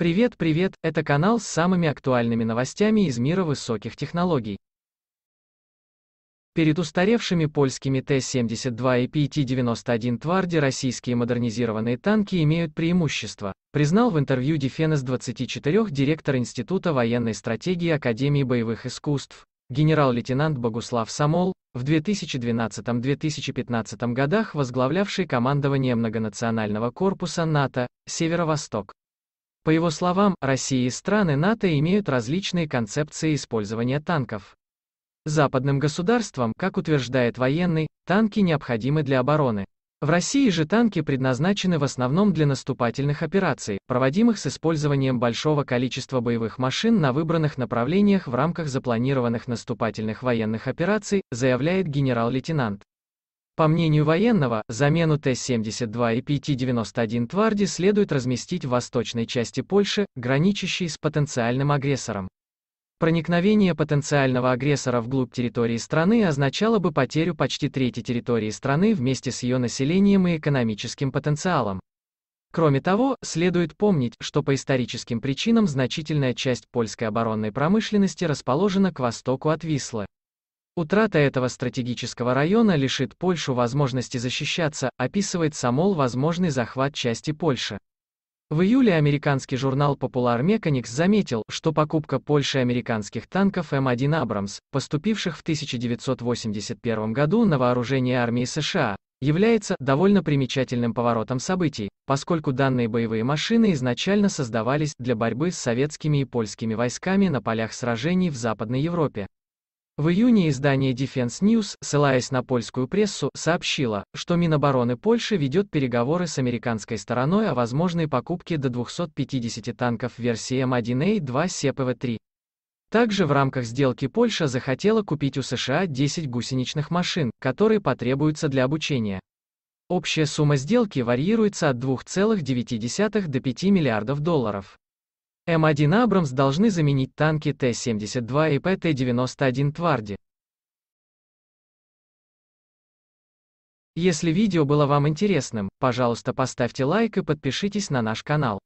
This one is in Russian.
Привет, привет, это канал с самыми актуальными новостями из мира высоких технологий. Перед устаревшими польскими Т-72 и ПТ-91 Тварди российские модернизированные танки имеют преимущество, признал в интервью Дефенес-24 директор Института военной стратегии Академии боевых искусств, генерал-лейтенант Богуслав Самол, в 2012-2015 годах возглавлявший командование многонационального корпуса НАТО, Северо-Восток. По его словам, Россия и страны НАТО имеют различные концепции использования танков. Западным государствам, как утверждает военный, танки необходимы для обороны. В России же танки предназначены в основном для наступательных операций, проводимых с использованием большого количества боевых машин на выбранных направлениях в рамках запланированных наступательных военных операций, заявляет генерал-лейтенант. По мнению военного, замену Т-72 и ПТ-91 Тварди следует разместить в восточной части Польши, граничащей с потенциальным агрессором. Проникновение потенциального агрессора вглубь территории страны означало бы потерю почти трети территории страны вместе с ее населением и экономическим потенциалом. Кроме того, следует помнить, что по историческим причинам значительная часть польской оборонной промышленности расположена к востоку от Вислы. Утрата этого стратегического района лишит Польшу возможности защищаться, описывает Самол возможный захват части Польши. В июле американский журнал Popular Mechanics заметил, что покупка Польши американских танков М1 эм Абрамс, поступивших в 1981 году на вооружение армии США, является довольно примечательным поворотом событий, поскольку данные боевые машины изначально создавались для борьбы с советскими и польскими войсками на полях сражений в Западной Европе. В июне издание Defense News, ссылаясь на польскую прессу, сообщило, что Минобороны Польши ведет переговоры с американской стороной о возможной покупке до 250 танков версии М1А2 СЕПВ-3. Также в рамках сделки Польша захотела купить у США 10 гусеничных машин, которые потребуются для обучения. Общая сумма сделки варьируется от 2,9 до 5 миллиардов долларов. М1 «Абрамс» должны заменить танки Т-72 и ПТ-91 «Тварди». Если видео было вам интересным, пожалуйста поставьте лайк и подпишитесь на наш канал.